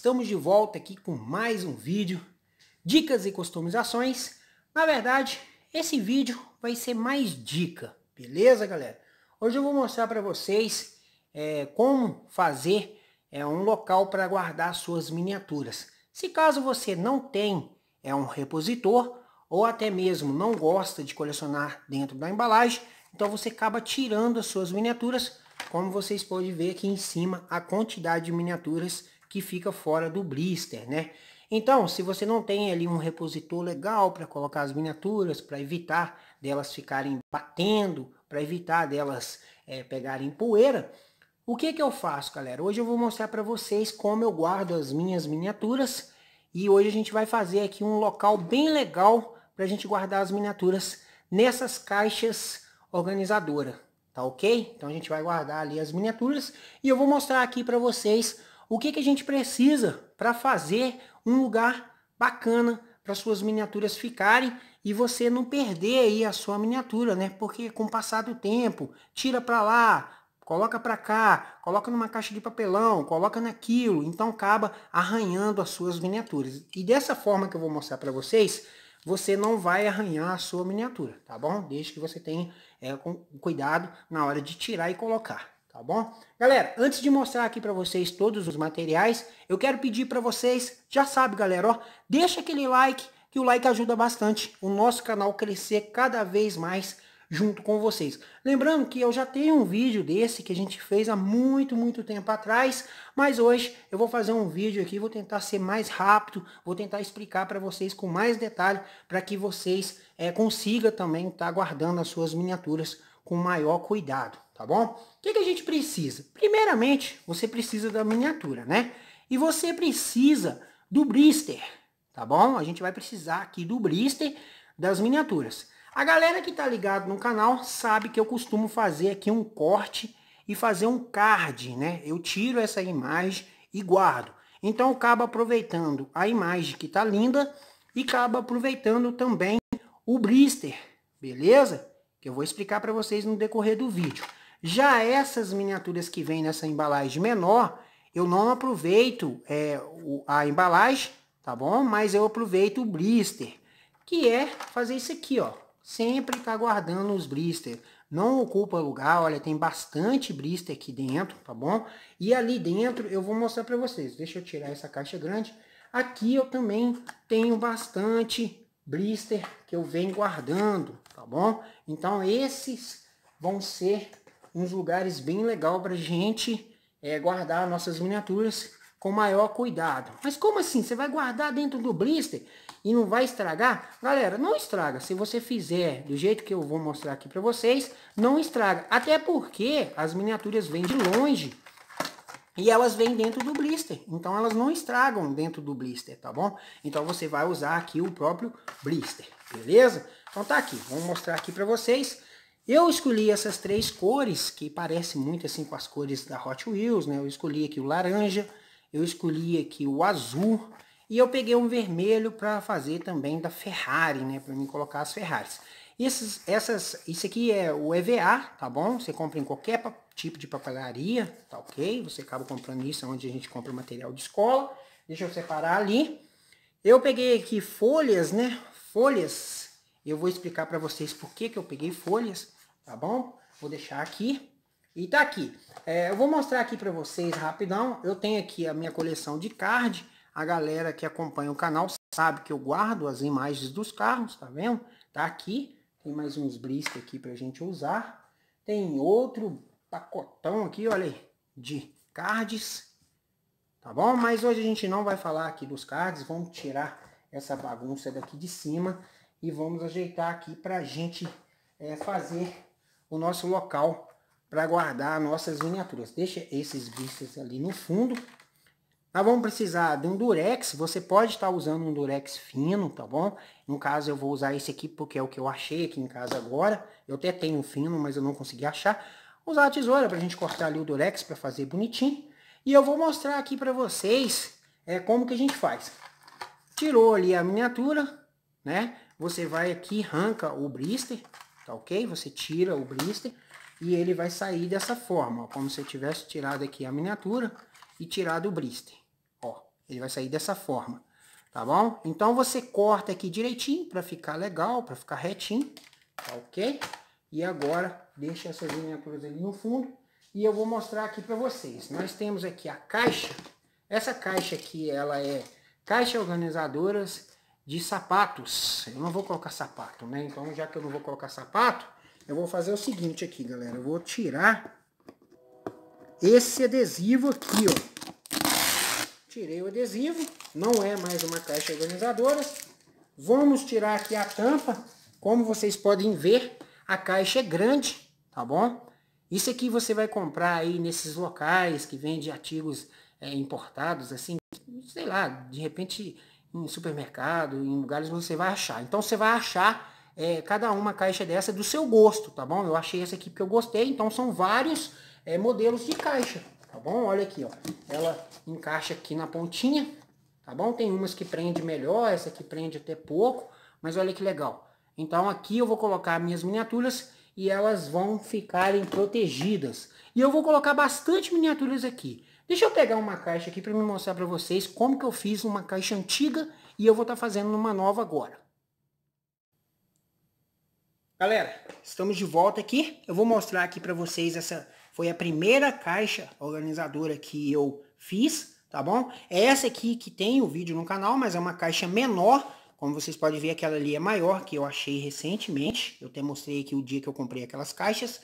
Estamos de volta aqui com mais um vídeo, dicas e customizações. Na verdade, esse vídeo vai ser mais dica, beleza galera? Hoje eu vou mostrar para vocês é, como fazer é, um local para guardar suas miniaturas. Se caso você não tem é, um repositor ou até mesmo não gosta de colecionar dentro da embalagem, então você acaba tirando as suas miniaturas, como vocês podem ver aqui em cima a quantidade de miniaturas que fica fora do blister, né? Então, se você não tem ali um repositor legal para colocar as miniaturas, para evitar delas ficarem batendo, para evitar delas é, pegarem poeira, o que, que eu faço, galera? Hoje eu vou mostrar para vocês como eu guardo as minhas miniaturas e hoje a gente vai fazer aqui um local bem legal para a gente guardar as miniaturas nessas caixas organizadora, tá ok? Então a gente vai guardar ali as miniaturas e eu vou mostrar aqui para vocês o que, que a gente precisa para fazer um lugar bacana para suas miniaturas ficarem e você não perder aí a sua miniatura, né? Porque com o passar do tempo, tira para lá, coloca para cá, coloca numa caixa de papelão, coloca naquilo, então acaba arranhando as suas miniaturas. E dessa forma que eu vou mostrar para vocês, você não vai arranhar a sua miniatura, tá bom? Desde que você tenha é, cuidado na hora de tirar e colocar tá bom? Galera, antes de mostrar aqui para vocês todos os materiais, eu quero pedir para vocês, já sabe galera, ó, deixa aquele like, que o like ajuda bastante o nosso canal crescer cada vez mais junto com vocês. Lembrando que eu já tenho um vídeo desse que a gente fez há muito, muito tempo atrás, mas hoje eu vou fazer um vídeo aqui, vou tentar ser mais rápido, vou tentar explicar para vocês com mais detalhe, para que vocês é, consigam também estar tá guardando as suas miniaturas com maior cuidado tá bom? O que, que a gente precisa? Primeiramente, você precisa da miniatura, né? E você precisa do blister, tá bom? A gente vai precisar aqui do blister das miniaturas. A galera que tá ligado no canal sabe que eu costumo fazer aqui um corte e fazer um card, né? Eu tiro essa imagem e guardo. Então acaba aproveitando a imagem que tá linda e acaba aproveitando também o blister, beleza? Que eu vou explicar para vocês no decorrer do vídeo. Já essas miniaturas que vêm nessa embalagem menor, eu não aproveito é, a embalagem, tá bom? Mas eu aproveito o blister, que é fazer isso aqui, ó. Sempre tá guardando os blister Não ocupa lugar, olha, tem bastante blister aqui dentro, tá bom? E ali dentro eu vou mostrar para vocês. Deixa eu tirar essa caixa grande. Aqui eu também tenho bastante blister que eu venho guardando, tá bom? Então esses vão ser uns lugares bem legal para gente é, guardar nossas miniaturas com maior cuidado. Mas como assim? Você vai guardar dentro do blister e não vai estragar? Galera, não estraga. Se você fizer do jeito que eu vou mostrar aqui para vocês, não estraga. Até porque as miniaturas vêm de longe e elas vêm dentro do blister. Então elas não estragam dentro do blister, tá bom? Então você vai usar aqui o próprio blister, beleza? Então tá aqui. Vou mostrar aqui para vocês eu escolhi essas três cores, que parece muito assim com as cores da Hot Wheels, né? Eu escolhi aqui o laranja, eu escolhi aqui o azul e eu peguei um vermelho para fazer também da Ferrari, né? Para mim colocar as Ferraris. Esses, essas, isso aqui é o EVA, tá bom? Você compra em qualquer tipo de papelaria, tá ok? Você acaba comprando isso onde a gente compra o material de escola. Deixa eu separar ali. Eu peguei aqui folhas, né? Folhas eu vou explicar para vocês por que, que eu peguei folhas, tá bom? Vou deixar aqui. E tá aqui. É, eu vou mostrar aqui para vocês rapidão. Eu tenho aqui a minha coleção de card. A galera que acompanha o canal sabe que eu guardo as imagens dos carros, tá vendo? Tá aqui. Tem mais uns blister aqui pra gente usar. Tem outro pacotão aqui, olha aí, de cards. Tá bom? Mas hoje a gente não vai falar aqui dos cards. Vamos tirar essa bagunça daqui de cima e vamos ajeitar aqui para a gente é, fazer o nosso local para guardar nossas miniaturas. Deixa esses bichos ali no fundo. Nós vamos precisar de um durex, você pode estar tá usando um durex fino, tá bom? No caso eu vou usar esse aqui porque é o que eu achei aqui em casa agora. Eu até tenho fino, mas eu não consegui achar. Vou usar a tesoura para a gente cortar ali o durex para fazer bonitinho. E eu vou mostrar aqui para vocês é, como que a gente faz. Tirou ali a miniatura, né? Você vai aqui, arranca o blister, tá ok? Você tira o blister e ele vai sair dessa forma, ó, como se eu tivesse tirado aqui a miniatura e tirado o blister. Ó, ele vai sair dessa forma, tá bom? Então você corta aqui direitinho para ficar legal, para ficar retinho, tá ok? E agora deixa essas miniaturas ali no fundo e eu vou mostrar aqui para vocês. Nós temos aqui a caixa. Essa caixa aqui, ela é caixa organizadoras de sapatos. Eu não vou colocar sapato, né? Então, já que eu não vou colocar sapato, eu vou fazer o seguinte aqui, galera. Eu vou tirar esse adesivo aqui, ó. Tirei o adesivo. Não é mais uma caixa organizadora. Vamos tirar aqui a tampa. Como vocês podem ver, a caixa é grande, tá bom? Isso aqui você vai comprar aí nesses locais que vende artigos é, importados, assim, sei lá, de repente em supermercado, em lugares você vai achar. Então você vai achar é, cada uma caixa dessa do seu gosto, tá bom? Eu achei essa aqui porque eu gostei, então são vários é, modelos de caixa, tá bom? Olha aqui, ó, ela encaixa aqui na pontinha, tá bom? Tem umas que prende melhor, essa que prende até pouco, mas olha que legal. Então aqui eu vou colocar minhas miniaturas e elas vão ficarem protegidas. E eu vou colocar bastante miniaturas aqui. Deixa eu pegar uma caixa aqui para me mostrar para vocês como que eu fiz uma caixa antiga e eu vou estar tá fazendo uma nova agora. Galera, estamos de volta aqui. Eu vou mostrar aqui para vocês essa foi a primeira caixa organizadora que eu fiz, tá bom? É essa aqui que tem o vídeo no canal, mas é uma caixa menor. Como vocês podem ver, aquela ali é maior, que eu achei recentemente. Eu até mostrei aqui o dia que eu comprei aquelas caixas.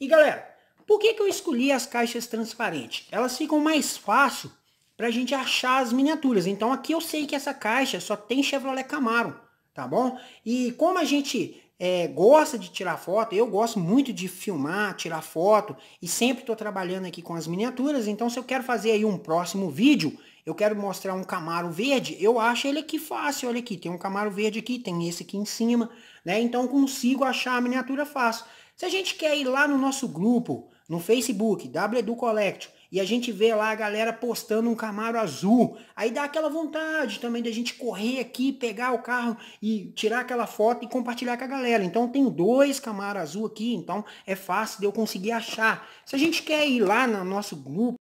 E galera, por que, que eu escolhi as caixas transparentes? Elas ficam mais fácil para a gente achar as miniaturas. Então aqui eu sei que essa caixa só tem Chevrolet Camaro, tá bom? E como a gente é, gosta de tirar foto, eu gosto muito de filmar, tirar foto e sempre estou trabalhando aqui com as miniaturas, então se eu quero fazer aí um próximo vídeo, eu quero mostrar um Camaro verde, eu acho ele aqui fácil, olha aqui, tem um Camaro verde aqui, tem esse aqui em cima, né? Então consigo achar a miniatura fácil. Se a gente quer ir lá no nosso grupo, no Facebook, WEDU Collect, e a gente vê lá a galera postando um Camaro azul, aí dá aquela vontade também da gente correr aqui, pegar o carro e tirar aquela foto e compartilhar com a galera. Então tem dois Camaro azul aqui, então é fácil de eu conseguir achar. Se a gente quer ir lá no nosso grupo,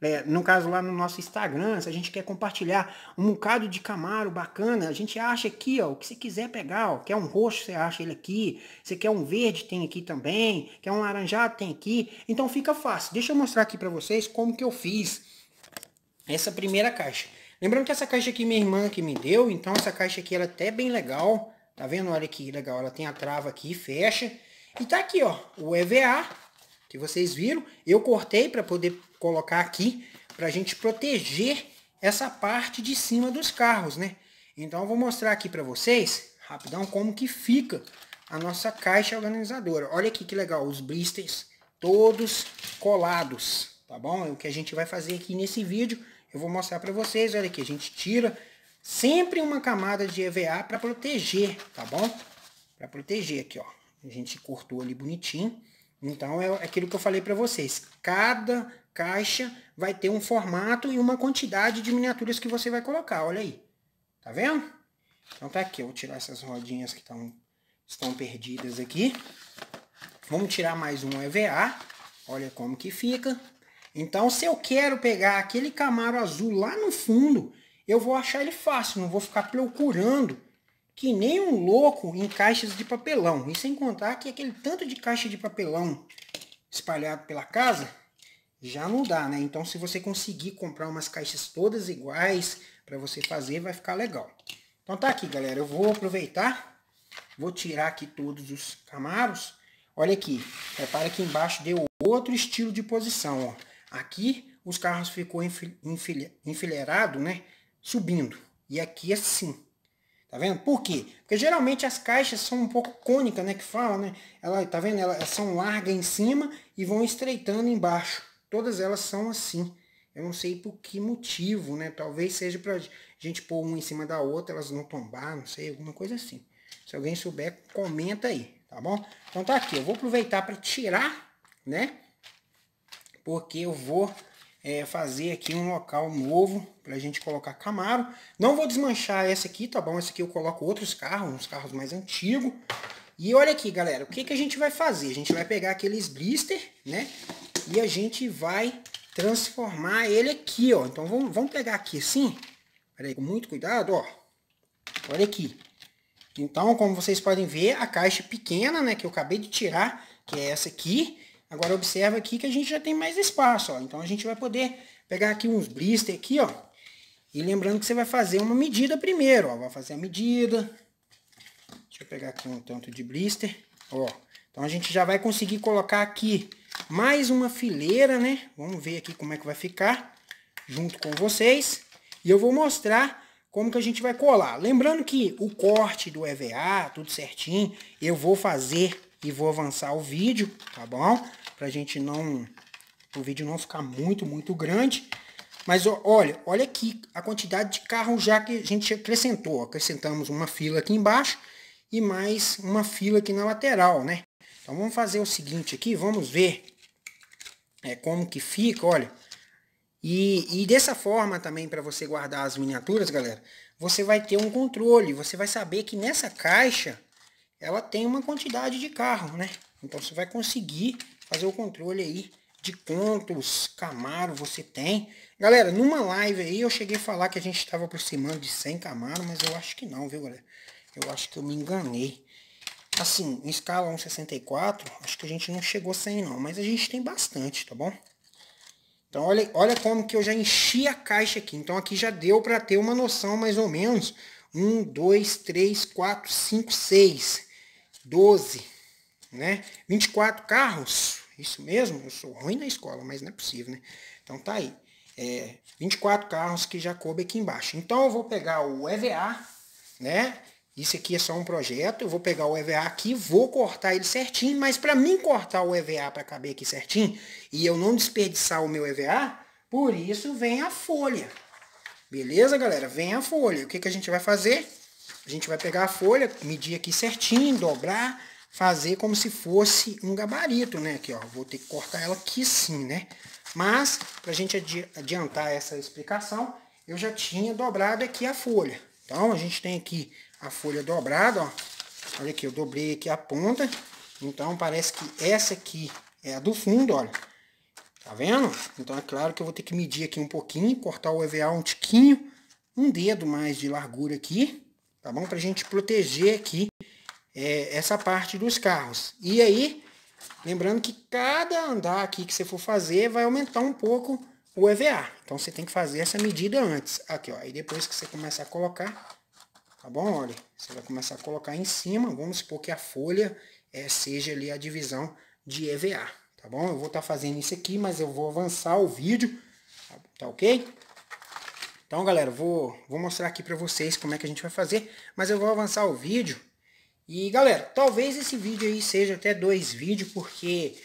é, no caso lá no nosso Instagram, se a gente quer compartilhar um bocado de Camaro bacana, a gente acha aqui, ó, o que você quiser pegar, ó, quer um roxo, você acha ele aqui, você quer um verde, tem aqui também, quer um laranjado, tem aqui, então fica fácil. Deixa eu mostrar aqui para vocês como que eu fiz essa primeira caixa. Lembrando que essa caixa aqui minha irmã que me deu, então essa caixa aqui ela é até bem legal, tá vendo? Olha que legal, ela tem a trava aqui, fecha, e tá aqui, ó, o EVA, que vocês viram, eu cortei para poder colocar aqui para a gente proteger essa parte de cima dos carros, né? Então eu vou mostrar aqui para vocês, rapidão, como que fica a nossa caixa organizadora. Olha aqui que legal, os blisters todos colados, tá bom? É o que a gente vai fazer aqui nesse vídeo. Eu vou mostrar para vocês, olha aqui, a gente tira sempre uma camada de EVA para proteger, tá bom? Para proteger aqui, ó. A gente cortou ali bonitinho. Então é, é aquilo que eu falei para vocês. Cada caixa vai ter um formato e uma quantidade de miniaturas que você vai colocar. Olha aí. Tá vendo? Então tá aqui. Eu vou tirar essas rodinhas que tão, estão perdidas aqui. Vamos tirar mais um EVA. Olha como que fica. Então se eu quero pegar aquele Camaro azul lá no fundo, eu vou achar ele fácil. Não vou ficar procurando que nem um louco em caixas de papelão. E sem contar que aquele tanto de caixa de papelão espalhado pela casa já não dá, né? Então, se você conseguir comprar umas caixas todas iguais para você fazer, vai ficar legal. Então tá aqui, galera. Eu vou aproveitar, vou tirar aqui todos os camaros. Olha aqui, repara que embaixo deu outro estilo de posição, ó. Aqui os carros ficou enfileirado, né? Subindo. E aqui assim. Tá vendo? Por quê? Porque geralmente as caixas são um pouco cônicas, né? Que falam, né? Ela, tá vendo? Elas são largas em cima e vão estreitando embaixo. Todas elas são assim. Eu não sei por que motivo, né? Talvez seja pra gente pôr uma em cima da outra, elas não tombar, não sei, alguma coisa assim. Se alguém souber, comenta aí, tá bom? Então tá aqui, eu vou aproveitar para tirar, né? Porque eu vou é, fazer aqui um local novo pra gente colocar Camaro. Não vou desmanchar essa aqui, tá bom? Essa aqui eu coloco outros carros, uns carros mais antigos. E olha aqui, galera, o que, que a gente vai fazer? A gente vai pegar aqueles blister, né? E a gente vai transformar ele aqui, ó. Então vamos, vamos pegar aqui assim. Peraí, com muito cuidado, ó. Olha aqui. Então, como vocês podem ver, a caixa é pequena, né, que eu acabei de tirar, que é essa aqui. Agora observa aqui que a gente já tem mais espaço, ó. Então a gente vai poder pegar aqui uns blister aqui, ó. E lembrando que você vai fazer uma medida primeiro, ó. Vai fazer a medida. Deixa eu pegar aqui um tanto de blister, ó. Então a gente já vai conseguir colocar aqui mais uma fileira, né? Vamos ver aqui como é que vai ficar junto com vocês. E eu vou mostrar como que a gente vai colar. Lembrando que o corte do EVA, tudo certinho, eu vou fazer e vou avançar o vídeo, tá bom? Pra gente não... o vídeo não ficar muito, muito grande. Mas olha, olha aqui a quantidade de carro já que a gente acrescentou. Acrescentamos uma fila aqui embaixo e mais uma fila aqui na lateral, né? Então vamos fazer o seguinte aqui, vamos ver é, como que fica, olha. E, e dessa forma também para você guardar as miniaturas, galera, você vai ter um controle, você vai saber que nessa caixa ela tem uma quantidade de carro, né? Então você vai conseguir fazer o controle aí de quantos Camaro você tem. Galera, numa live aí eu cheguei a falar que a gente estava aproximando de 100 Camaro, mas eu acho que não, viu, galera? Eu acho que eu me enganei. Assim, em escala 1,64, acho que a gente não chegou sem não, mas a gente tem bastante, tá bom? Então olha, olha como que eu já enchi a caixa aqui. Então aqui já deu para ter uma noção mais ou menos. 1, 2, 3, 4, 5, 6, 12, né? 24 carros, isso mesmo? Eu sou ruim na escola, mas não é possível, né? Então tá aí. É, 24 carros que já coube aqui embaixo. Então eu vou pegar o EVA, né? Isso aqui é só um projeto, eu vou pegar o EVA aqui, vou cortar ele certinho, mas para mim cortar o EVA para caber aqui certinho, e eu não desperdiçar o meu EVA, por isso vem a folha. Beleza, galera? Vem a folha. O que, que a gente vai fazer? A gente vai pegar a folha, medir aqui certinho, dobrar, fazer como se fosse um gabarito, né? Aqui, ó, vou ter que cortar ela aqui sim, né? Mas, para a gente adiantar essa explicação, eu já tinha dobrado aqui a folha. Então, a gente tem aqui a folha dobrada, ó. Olha aqui, eu dobrei aqui a ponta. Então, parece que essa aqui é a do fundo, olha. Tá vendo? Então, é claro que eu vou ter que medir aqui um pouquinho, cortar o EVA um tiquinho, um dedo mais de largura aqui, tá bom? Pra gente proteger aqui é, essa parte dos carros. E aí, lembrando que cada andar aqui que você for fazer vai aumentar um pouco o EVA. Então, você tem que fazer essa medida antes. Aqui, ó. Aí, depois que você começar a colocar, tá bom? Olha, você vai começar a colocar em cima, vamos supor que a folha é, seja ali a divisão de EVA, tá bom? Eu vou estar tá fazendo isso aqui, mas eu vou avançar o vídeo, tá ok? Então, galera, vou, vou mostrar aqui para vocês como é que a gente vai fazer, mas eu vou avançar o vídeo. E, galera, talvez esse vídeo aí seja até dois vídeos, porque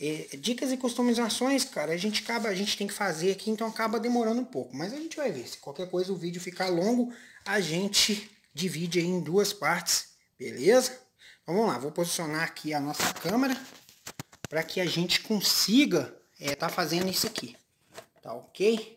é, dicas e customizações, cara, a gente acaba, a gente tem que fazer aqui, então acaba demorando um pouco. Mas a gente vai ver, se qualquer coisa o vídeo ficar longo, a gente divide aí em duas partes, beleza? Então vamos lá, vou posicionar aqui a nossa câmera para que a gente consiga estar é, tá fazendo isso aqui, tá ok?